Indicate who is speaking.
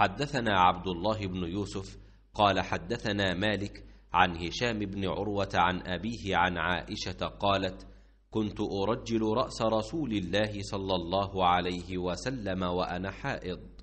Speaker 1: حدثنا عبد الله بن
Speaker 2: يوسف قال حدثنا مالك عن هشام بن عروه عن ابيه عن عائشه قالت كنت ارجل راس رسول الله صلى الله
Speaker 1: عليه وسلم وانا حائض